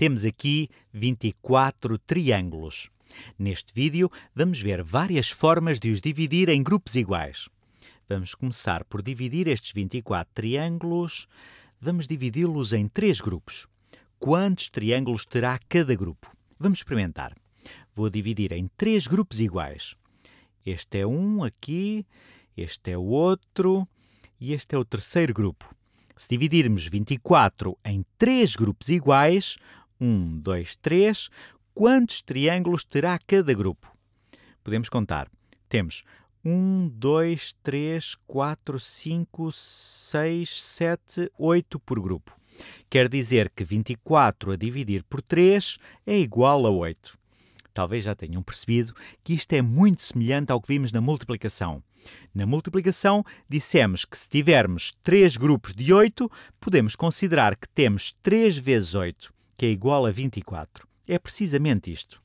Temos aqui 24 triângulos. Neste vídeo, vamos ver várias formas de os dividir em grupos iguais. Vamos começar por dividir estes 24 triângulos. Vamos dividi-los em três grupos. Quantos triângulos terá cada grupo? Vamos experimentar. Vou dividir em três grupos iguais. Este é um aqui, este é o outro e este é o terceiro grupo. Se dividirmos 24 em três grupos iguais, 1, 2, 3. Quantos triângulos terá cada grupo? Podemos contar. Temos 1, 2, 3, 4, 5, 6, 7, 8 por grupo. Quer dizer que 24 a dividir por 3 é igual a 8. Talvez já tenham percebido que isto é muito semelhante ao que vimos na multiplicação. Na multiplicação, dissemos que se tivermos 3 grupos de 8, podemos considerar que temos 3 vezes 8 que é igual a 24. É precisamente isto.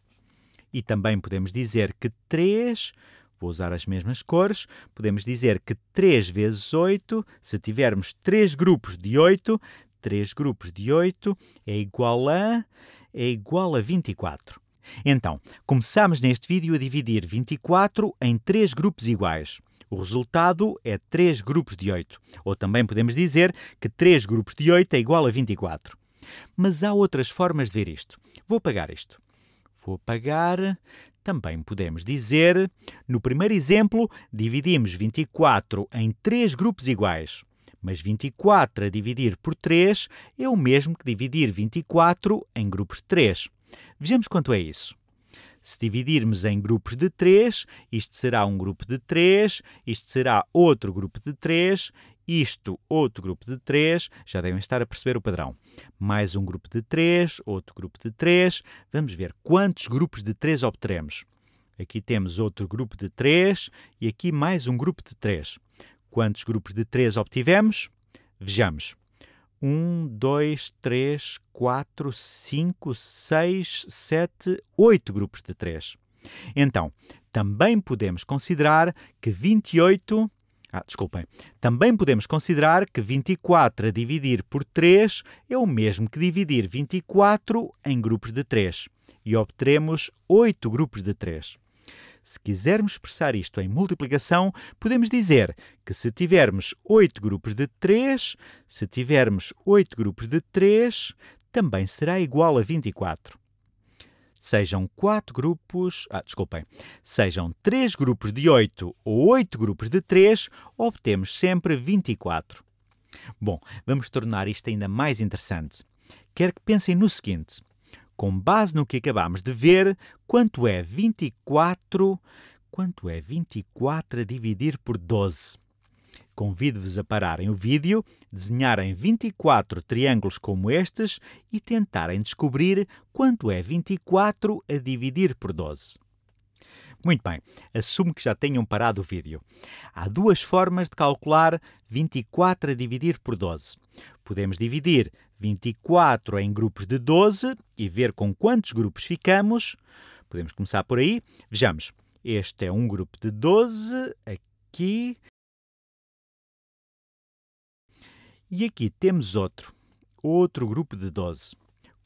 E também podemos dizer que 3, vou usar as mesmas cores, podemos dizer que 3 vezes 8, se tivermos 3 grupos de 8, 3 grupos de 8 é igual a é igual a 24. Então, começamos neste vídeo a dividir 24 em 3 grupos iguais. O resultado é 3 grupos de 8, ou também podemos dizer que 3 grupos de 8 é igual a 24. Mas há outras formas de ver isto. Vou pagar isto. Vou pagar. Também podemos dizer, no primeiro exemplo, dividimos 24 em 3 grupos iguais. Mas 24 a dividir por 3 é o mesmo que dividir 24 em grupos de 3. Vejamos quanto é isso. Se dividirmos em grupos de 3, isto será um grupo de 3, isto será outro grupo de 3 isto, outro grupo de 3, já devem estar a perceber o padrão. Mais um grupo de 3, outro grupo de 3, Vamos ver quantos grupos de 3 obteremos. Aqui temos outro grupo de 3 e aqui mais um grupo de 3. Quantos grupos de 3 obtivemos? Vejamos. 1, 2, 3, 4, 5, 6, 7, 8 grupos de 3. Então, também podemos considerar que 28 ah, desculpem. Também podemos considerar que 24 a dividir por 3 é o mesmo que dividir 24 em grupos de 3 e obteremos 8 grupos de 3. Se quisermos expressar isto em multiplicação, podemos dizer que se tivermos 8 grupos de 3, se tivermos 8 grupos de 3, também será igual a 24 sejam quatro grupos, ah, desculpem, sejam três grupos de oito ou oito grupos de três, obtemos sempre 24. Bom, vamos tornar isto ainda mais interessante. Quero que pensem no seguinte: com base no que acabamos de ver, quanto é 24? Quanto é 24 a dividir por 12? Convido-vos a pararem o vídeo, desenharem 24 triângulos como estes e tentarem descobrir quanto é 24 a dividir por 12. Muito bem, assumo que já tenham parado o vídeo. Há duas formas de calcular 24 a dividir por 12. Podemos dividir 24 em grupos de 12 e ver com quantos grupos ficamos. Podemos começar por aí. Vejamos, este é um grupo de 12, aqui E aqui temos outro, outro grupo de 12.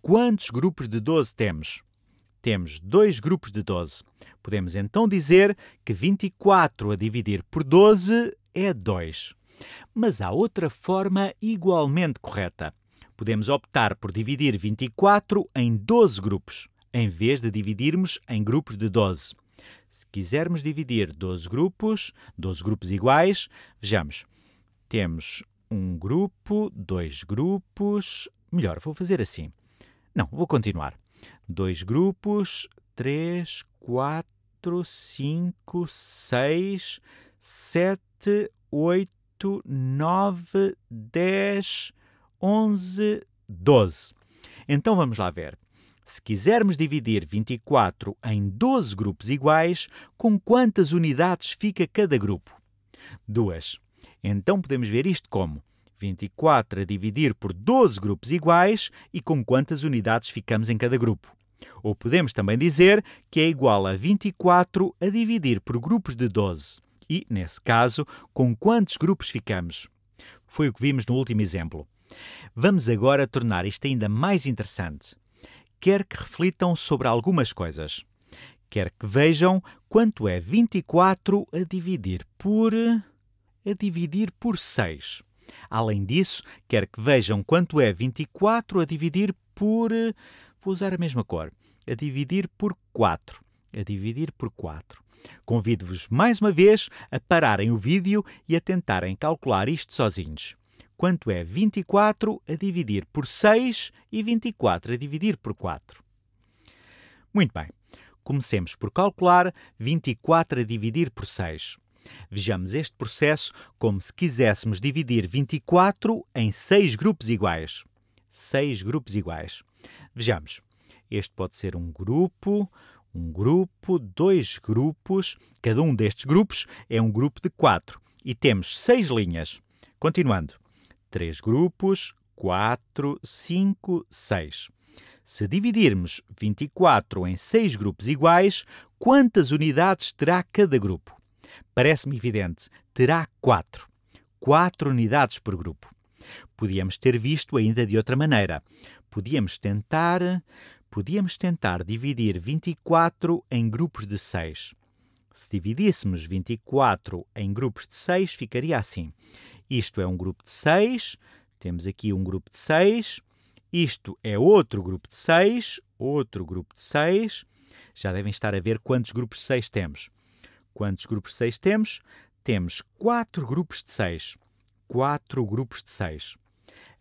Quantos grupos de 12 temos? Temos dois grupos de 12. Podemos então dizer que 24 a dividir por 12 é 2. Mas há outra forma igualmente correta. Podemos optar por dividir 24 em 12 grupos, em vez de dividirmos em grupos de 12. Se quisermos dividir 12 grupos, 12 grupos iguais, vejamos, temos um grupo, dois grupos. Melhor, vou fazer assim. Não, vou continuar. Dois grupos, três, quatro, cinco, seis, sete, oito, nove, dez, onze, doze. Então vamos lá ver. Se quisermos dividir 24 em 12 grupos iguais, com quantas unidades fica cada grupo? Duas. Então podemos ver isto como 24 a dividir por 12 grupos iguais e com quantas unidades ficamos em cada grupo. Ou podemos também dizer que é igual a 24 a dividir por grupos de 12 e, nesse caso, com quantos grupos ficamos. Foi o que vimos no último exemplo. Vamos agora tornar isto ainda mais interessante. Quer que reflitam sobre algumas coisas. Quer que vejam quanto é 24 a dividir por a dividir por 6. Além disso, quero que vejam quanto é 24 a dividir por. Eh, vou usar a mesma cor. A dividir por 4. A dividir por 4. Convido-vos mais uma vez a pararem o vídeo e a tentarem calcular isto sozinhos. Quanto é 24 a dividir por 6 e 24 a dividir por 4? Muito bem. Comecemos por calcular 24 a dividir por 6. Vejamos este processo como se quiséssemos dividir 24 em 6 grupos iguais. 6 grupos iguais. Vejamos. Este pode ser um grupo, um grupo, dois grupos. Cada um destes grupos é um grupo de 4 e temos 6 linhas. Continuando. 3 grupos, 4, 5, 6. Se dividirmos 24 em 6 grupos iguais, quantas unidades terá cada grupo? Parece-me evidente, terá quatro. Quatro unidades por grupo. Podíamos ter visto ainda de outra maneira. Podíamos tentar. Podíamos tentar dividir 24 em grupos de 6. Se dividíssemos 24 em grupos de 6, ficaria assim. Isto é um grupo de 6, temos aqui um grupo de 6, isto é outro grupo de 6, outro grupo de 6. Já devem estar a ver quantos grupos de 6 temos. Quantos grupos de 6 temos? Temos 4 grupos de 6. 4 grupos de 6.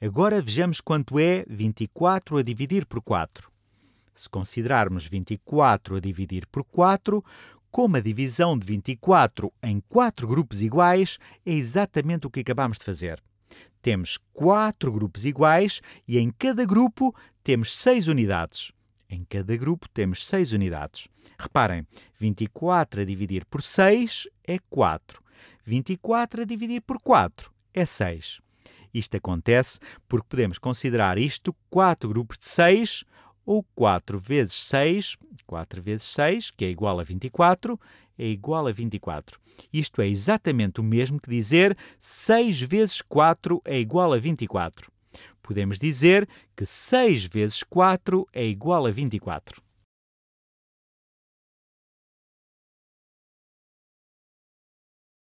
Agora vejamos quanto é 24 a dividir por 4. Se considerarmos 24 a dividir por 4, como a divisão de 24 em 4 grupos iguais é exatamente o que acabamos de fazer. Temos 4 grupos iguais e em cada grupo temos 6 unidades. Em cada grupo temos 6 unidades. Reparem, 24 a dividir por 6 é 4. 24 a dividir por 4 é 6. Isto acontece porque podemos considerar isto 4 grupos de 6 ou 4 vezes 6, 4 vezes 6, que é igual a 24, é igual a 24. Isto é exatamente o mesmo que dizer 6 vezes 4 é igual a 24. Podemos dizer que 6 vezes 4 é igual a 24.